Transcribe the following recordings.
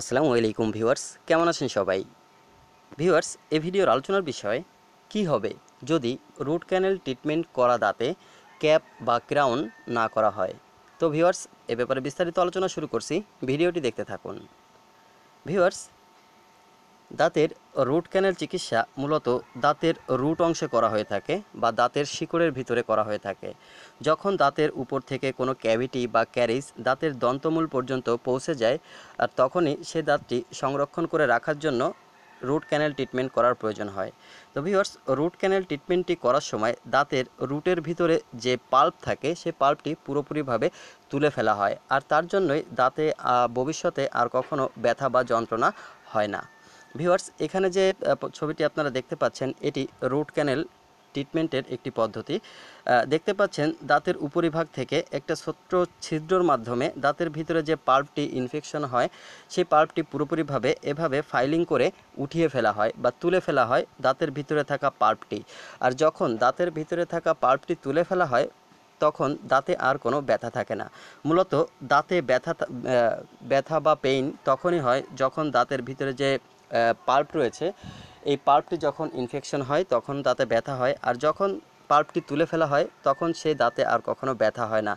আসসালামু আলাইকুম ভিউয়ার্স কেমন আছেন সবাই ভিউয়ার্স এ ভিডিওর আলোচনার বিষয় কি হবে যদি রুট ক্যানেল ট্রিটমেন্ট করা দাঁতে ক্যাপ বা ক্রাউন না করা হয় তো ভিউয়ার্স এ ব্যাপারে বিস্তারিত আলোচনা শুরু করছি ভিডিওটি দেখতে থাকুন ভিউয়ার্স দাঁতের রুট ক্যানেল চিকিৎসা মূলত দাঁতের রুট অংশে করা হয়ে থাকে বা দাঁতের শিকড়ের ভিতরে করা হয়ে থাকে যখন দাঁতের উপর থেকে কোনো ক্যাভিটি বা ক্যারিজ দাঁতের দন্তমূল পর্যন্ত পৌঁছে যায় আর তখনই সে দাঁতটি সংরক্ষণ করে রাখার জন্য রুট ক্যানেল ট্রিটমেন্ট করার প্রয়োজন হয় তো ভিওর্স রুট ক্যানেল ট্রিটমেন্টটি করার সময় দাঁতের রুটের ভিতরে যে পাল্প থাকে সে পাল্পটি পুরোপুরিভাবে তুলে ফেলা হয় আর তার জন্যই দাঁতে ভবিষ্যতে আর কখনো ব্যথা বা যন্ত্রণা হয় না ভিওয়ার্স এখানে যে ছবিটি আপনারা দেখতে পাচ্ছেন এটি রুট ক্যানেল ট্রিটমেন্টের একটি পদ্ধতি দেখতে পাচ্ছেন দাঁতের উপরিভাগ থেকে একটা ছোট্ট ছিদ্রর মাধ্যমে দাঁতের ভিতরে যে পাল্পটি ইনফেকশন হয় সেই পাল্পটি পুরোপুরিভাবে এভাবে ফাইলিং করে উঠিয়ে ফেলা হয় বা তুলে ফেলা হয় দাঁতের ভিতরে থাকা পাল্পটি আর যখন দাঁতের ভিতরে থাকা পাল্পটি তুলে ফেলা হয় তখন দাঁতে আর কোনো ব্যথা থাকে না মূলত দাঁতে ব্যথা ব্যথা বা পেইন তখনই হয় যখন দাঁতের ভিতরে যে পাল্প রয়েছে এই পাল্পটি যখন ইনফেকশন হয় তখন দাঁতে ব্যথা হয় আর যখন পাল্পটি তুলে ফেলা হয় তখন সেই দাঁতে আর কখনো ব্যথা হয় না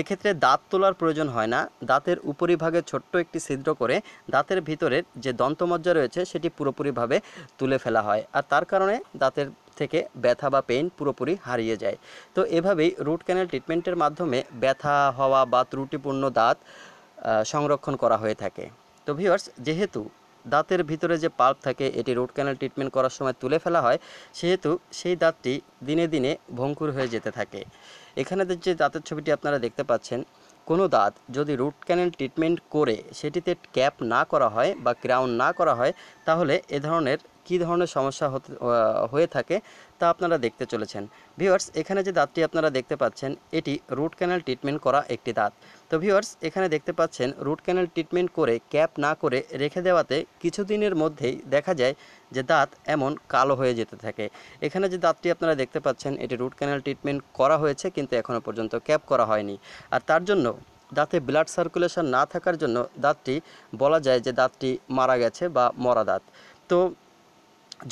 এক্ষেত্রে দাঁত তোলার প্রয়োজন হয় না দাঁতের উপরিভাগে ছোট্ট একটি ছিদ্র করে দাঁতের ভিতরের যে দন্তমজ্জা রয়েছে সেটি পুরোপুরিভাবে তুলে ফেলা হয় আর তার কারণে দাঁতের থেকে ব্যথা বা পেইন পুরোপুরি হারিয়ে যায় তো এভাবেই রুট ক্যানেল ট্রিটমেন্টের মাধ্যমে ব্যথা হওয়া বা ত্রুটিপূর্ণ দাঁত সংরক্ষণ করা হয়ে থাকে তো ভিওয়ার্স যেহেতু দাঁতের ভিতরে যে পাল্প থাকে এটি রুট ক্যানেল ট্রিটমেন্ট করার সময় তুলে ফেলা হয় সেহেতু সেই দাঁতটি দিনে দিনে ভঙ্কুর হয়ে যেতে থাকে এখানে যে দাঁতের ছবিটি আপনারা দেখতে পাচ্ছেন কোনো দাঁত যদি রুট ক্যানেল ট্রিটমেন্ট করে সেটিতে ক্যাপ না করা হয় বা ক্রাউন না করা হয় তাহলে এ ধরনের কি ধরনের সমস্যা হয়ে থাকে তা আপনারা দেখতে চলেছেন ভিউয়ার্স এখানে যে দাঁতটি আপনারা দেখতে পাচ্ছেন এটি রুট ক্যানাল ট্রিটমেন্ট করা একটি দাঁত তো ভিউয়ার্স এখানে দেখতে পাচ্ছেন রুট ক্যানাল ট্রিটমেন্ট করে ক্যাপ না করে রেখে দেওয়াতে কিছুদিনের মধ্যেই দেখা যায় যে দাঁত এমন কালো হয়ে যেতে থাকে এখানে যে দাঁতটি আপনারা দেখতে পাচ্ছেন এটি রুট ক্যানাল ট্রিটমেন্ট করা হয়েছে কিন্তু এখনও পর্যন্ত ক্যাপ করা হয়নি আর তার জন্য দাঁতে ব্লাড সার্কুলেশন না থাকার জন্য দাঁতটি বলা যায় যে দাঁতটি মারা গেছে বা মরা দাঁত তো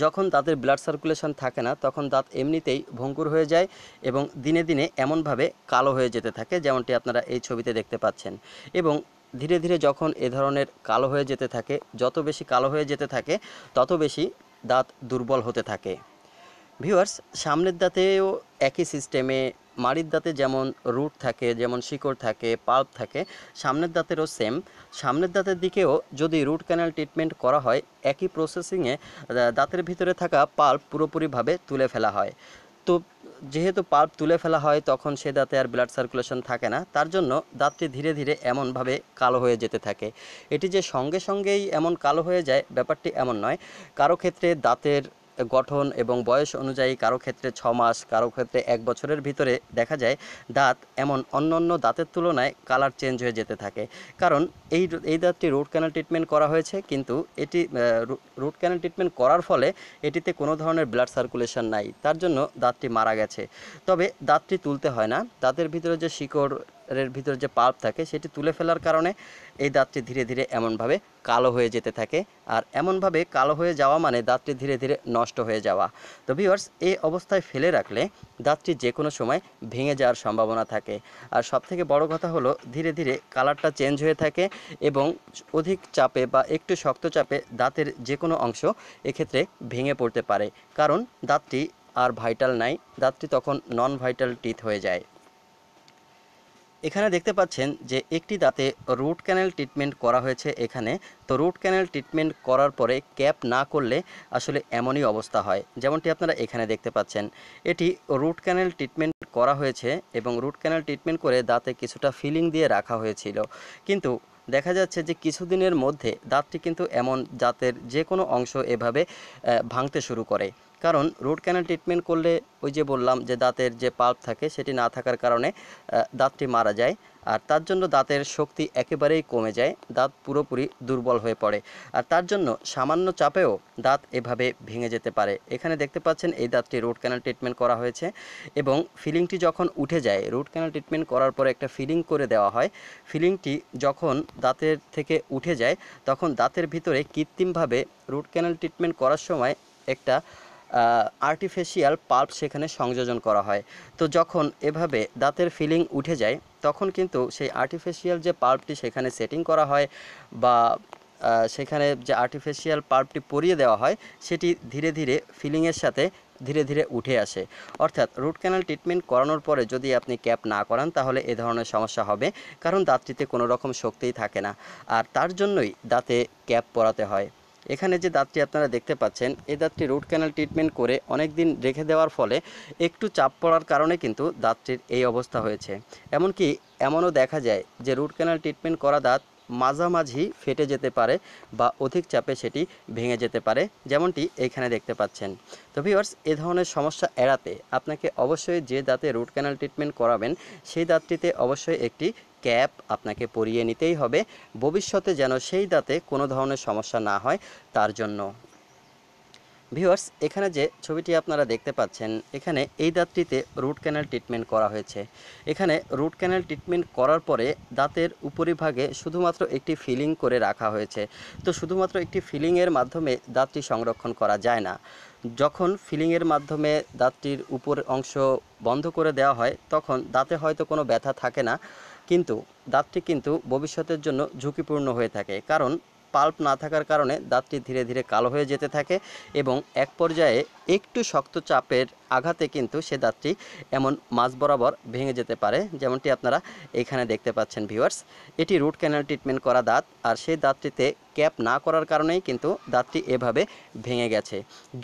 যখন দাঁতের ব্লাড সার্কুলেশন থাকে না তখন দাঁত এমনিতেই ভঙ্গুর হয়ে যায় এবং দিনে দিনে এমনভাবে কালো হয়ে যেতে থাকে যেমনটি আপনারা এই ছবিতে দেখতে পাচ্ছেন এবং ধীরে ধীরে যখন এ ধরনের কালো হয়ে যেতে থাকে যত বেশি কালো হয়ে যেতে থাকে তত বেশি দাঁত দুর্বল হতে থাকে ভিউয়ার্স সামনের দাঁতেও একই সিস্টেমে মাড়ির দাঁতে যেমন রুট থাকে যেমন শিকড় থাকে পাল্প থাকে সামনের দাঁতেরও সেম সামনের দাঁতের দিকেও যদি রুট ক্যানাল ট্রিটমেন্ট করা হয় একই প্রসেসিংয়ে দাঁতের ভিতরে থাকা পাল্প পুরোপুরিভাবে তুলে ফেলা হয় তো যেহেতু পাল্প তুলে ফেলা হয় তখন সে দাঁতে আর ব্লাড সার্কুলেশন থাকে না তার জন্য দাঁতটি ধীরে ধীরে এমনভাবে কালো হয়ে যেতে থাকে এটি যে সঙ্গে সঙ্গেই এমন কালো হয়ে যায় ব্যাপারটি এমন নয় কারো ক্ষেত্রে দাঁতের গঠন এবং বয়স অনুযায়ী কারো ক্ষেত্রে ছ মাস কারো ক্ষেত্রে এক বছরের ভিতরে দেখা যায় দাঁত এমন অন্য অন্য দাঁতের তুলনায় কালার চেঞ্জ হয়ে যেতে থাকে কারণ এই এই দাঁতটি রুট ক্যানাল ট্রিটমেন্ট করা হয়েছে কিন্তু এটি রুট ক্যানাল ট্রিটমেন্ট করার ফলে এটিতে কোনো ধরনের ব্লাড সার্কুলেশন নাই তার জন্য দাঁতটি মারা গেছে তবে দাঁতটি তুলতে হয় না দাঁতের ভিতরে যে শিকড় এর ভিতরে যে পাল্প থাকে সেটি তুলে ফেলার কারণে এই দাঁতটি ধীরে ধীরে এমনভাবে কালো হয়ে যেতে থাকে আর এমনভাবে কালো হয়ে যাওয়া মানে দাঁতটি ধীরে ধীরে নষ্ট হয়ে যাওয়া তো ভিওয়ার্স এই অবস্থায় ফেলে রাখলে দাঁতটি যে কোনো সময় ভেঙে যাওয়ার সম্ভাবনা থাকে আর সবথেকে বড় কথা হলো ধীরে ধীরে কালারটা চেঞ্জ হয়ে থাকে এবং অধিক চাপে বা একটু শক্ত চাপে দাঁতের যে কোনো অংশ এক্ষেত্রে ভেঙে পড়তে পারে কারণ দাঁতটি আর ভাইটাল নাই দাঁতটি তখন নন ভাইটাল টিথ হয়ে যায় এখানে দেখতে পাচ্ছেন যে একটি দাঁতে রুট ক্যানেল ট্রিটমেন্ট করা হয়েছে এখানে তো রুট ক্যানেল ট্রিটমেন্ট করার পরে ক্যাপ না করলে আসলে এমনই অবস্থা হয় যেমনটি আপনারা এখানে দেখতে পাচ্ছেন এটি রুট ক্যানেল ট্রিটমেন্ট করা হয়েছে এবং রুট ক্যানেল ট্রিটমেন্ট করে দাঁতে কিছুটা ফিলিং দিয়ে রাখা হয়েছিল কিন্তু দেখা যাচ্ছে যে কিছুদিনের মধ্যে দাঁতটি কিন্তু এমন দাঁতের যে কোনো অংশ এভাবে ভাঙতে শুরু করে কারণ রুট ক্যানেল ট্রিটমেন্ট করলে ওই যে বললাম যে দাঁতের যে পাল্প থাকে সেটি না থাকার কারণে দাঁতটি মারা যায় আর তার জন্য দাঁতের শক্তি একেবারেই কমে যায় দাঁত পুরোপুরি দুর্বল হয়ে পড়ে আর তার জন্য সামান্য চাপেও দাঁত এভাবে ভেঙে যেতে পারে এখানে দেখতে পাচ্ছেন এই দাঁতটি রুট ক্যানাল ট্রিটমেন্ট করা হয়েছে এবং ফিলিংটি যখন উঠে যায় রুট ক্যানাল ট্রিটমেন্ট করার পরে একটা ফিলিং করে দেওয়া হয় ফিলিংটি যখন দাঁতের থেকে উঠে যায় তখন দাঁতের ভিতরে কৃত্রিমভাবে রুট ক্যানেল ট্রিটমেন্ট করার সময় একটা আর্টিফিশিয়াল পাল্প সেখানে সংযোজন করা হয় তো যখন এভাবে দাঁতের ফিলিং উঠে যায় তখন কিন্তু সেই আর্টিফিশিয়াল যে পাল্পটি সেখানে সেটিং করা হয় বা সেখানে যে আর্টিফিশিয়াল পাল্পটি পরিয়ে দেওয়া হয় সেটি ধীরে ধীরে ফিলিংয়ের সাথে ধীরে ধীরে উঠে আসে অর্থাৎ রুট ক্যানাল ট্রিটমেন্ট করানোর পরে যদি আপনি ক্যাপ না করান তাহলে এ ধরনের সমস্যা হবে কারণ দাঁতটিতে কোনো রকম শক্তিই থাকে না আর তার জন্যই দাঁতে ক্যাপ পরাতে হয় এখানে যে দাঁতটি আপনারা দেখতে পাচ্ছেন এই দাঁতটি রুট ক্যানাল ট্রিটমেন্ট করে অনেক দিন রেখে দেওয়ার ফলে একটু চাপ পড়ার কারণে কিন্তু দাঁতটির এই অবস্থা হয়েছে এমনকি এমনও দেখা যায় যে রুট ক্যানাল ট্রিটমেন্ট করা দাঁত মাঝামাঝি ফেটে যেতে পারে বা অধিক চাপে সেটি ভেঙে যেতে পারে যেমনটি এখানে দেখতে পাচ্ছেন তো ভিওয়ার্স এ ধরনের সমস্যা এড়াতে আপনাকে অবশ্যই যে দাঁতে রুট ক্যানাল ট্রিটমেন্ট করাবেন সেই দাঁতটিতে অবশ্যই একটি ক্যাপ আপনাকে পরিয়ে নিতেই হবে ভবিষ্যতে যেন সেই দাঁতে কোনো ধরনের সমস্যা না হয় তার জন্য ভিউয়ার্স এখানে যে ছবিটি আপনারা দেখতে পাচ্ছেন এখানে এই দাঁতটিতে রুট ক্যানেল ট্রিটমেন্ট করা হয়েছে এখানে রুট ক্যানেল ট্রিটমেন্ট করার পরে দাঁতের উপরিভাগে শুধুমাত্র একটি ফিলিং করে রাখা হয়েছে তো শুধুমাত্র একটি ফিলিংয়ের মাধ্যমে দাঁতটি সংরক্ষণ করা যায় না যখন ফিলিংয়ের মাধ্যমে দাঁতটির উপর অংশ বন্ধ করে দেওয়া হয় তখন দাঁতে হয়তো কোনো ব্যথা থাকে না কিন্তু দাঁতটি কিন্তু ভবিষ্যতের জন্য ঝুঁকিপূর্ণ হয়ে থাকে কারণ পাল্প না থাকার কারণে দাঁতটি ধীরে ধীরে কালো হয়ে যেতে থাকে এবং এক পর্যায়ে একটু শক্ত চাপের আঘাতে কিন্তু সে দাঁতটি এমন মাছ বরাবর ভেঙে যেতে পারে যেমনটি আপনারা এখানে দেখতে পাচ্ছেন ভিউয়ার্স এটি রুট ক্যানাল ট্রিটমেন্ট করা দাঁত আর সেই দাঁতটিতে ক্যাপ না করার কারণেই কিন্তু দাঁতটি এভাবে ভেঙে গেছে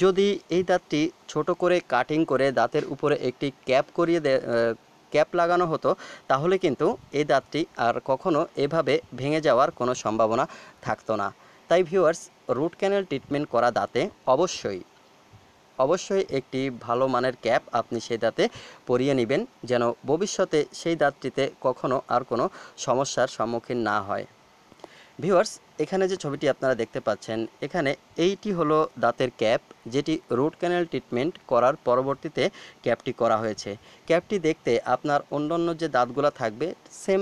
যদি এই দাঁতটি ছোট করে কাটিং করে দাঁতের উপরে একটি ক্যাপ করিয়ে ক্যাপ লাগানো হতো তাহলে কিন্তু এই দাঁতটি আর কখনো এভাবে ভেঙে যাওয়ার কোনো সম্ভাবনা থাকতো না তাই ভিউয়ার্স রুট ক্যানেল ট্রিটমেন্ট করা দাঁতে অবশ্যই অবশ্যই একটি ভালো মানের ক্যাপ আপনি সেই দাঁতে পরিয়ে নেবেন যেন ভবিষ্যতে সেই দাঁতটিতে কখনো আর কোনো সমস্যার সম্মুখীন না হয় ভিউয়ার্স এখানে যে ছবিটি আপনারা দেখতে পাচ্ছেন এখানে এইটি হলো দাঁতের ক্যাপ যেটি রুট ক্যানেল ট্রিটমেন্ট করার পরবর্তীতে ক্যাপটি করা হয়েছে ক্যাপটি দেখতে আপনার অন্যান্য যে দাঁতগুলো থাকবে সেম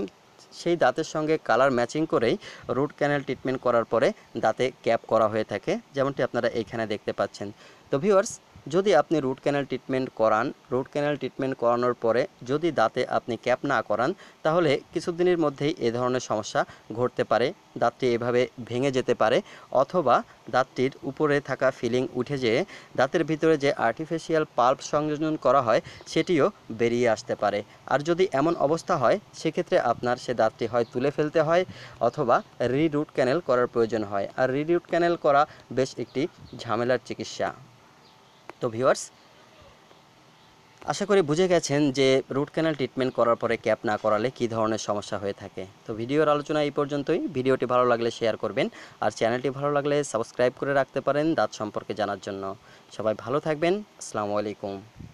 সেই দাঁতের সঙ্গে কালার ম্যাচিং করেই রুট ক্যানেল ট্রিটমেন্ট করার পরে দাঁতে ক্যাপ করা হয়ে থাকে যেমনটি আপনারা এইখানে দেখতে পাচ্ছেন তো ভিউয়ার্স যদি আপনি রুট ক্যানাল ট্রিটমেন্ট করান রুট ক্যানাল ট্রিটমেন্ট করানোর পরে যদি দাঁতে আপনি ক্যাপ না করান তাহলে কিছুদিনের মধ্যেই এ ধরনের সমস্যা ঘটতে পারে দাঁতটি এভাবে ভেঙে যেতে পারে অথবা দাঁতটির উপরে থাকা ফিলিং উঠে যেয়ে দাঁতের ভিতরে যে আর্টিফিশিয়াল পাল্প সংযোজন করা হয় সেটিও বেরিয়ে আসতে পারে আর যদি এমন অবস্থা হয় সেক্ষেত্রে আপনার সে দাঁতটি হয় তুলে ফেলতে হয় অথবা রি রুট ক্যানেল করার প্রয়োজন হয় আর রিরুট ক্যানেল করা বেশ একটি ঝামেলার চিকিৎসা তো ভিউয়ার্স আশা করি বুঝে গেছেন যে রুট ক্যানাল ট্রিটমেন্ট করার পরে ক্যাপ না করালে কি ধরনের সমস্যা হয়ে থাকে তো ভিডিওর আলোচনা এই পর্যন্তই ভিডিওটি ভালো লাগলে শেয়ার করবেন আর চ্যানেলটি ভালো লাগলে সাবস্ক্রাইব করে রাখতে পারেন দাঁত সম্পর্কে জানার জন্য সবাই ভালো থাকবেন আসসালামু আলাইকুম